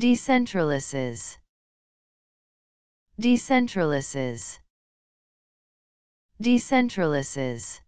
decentralizes decentralizes decentralizes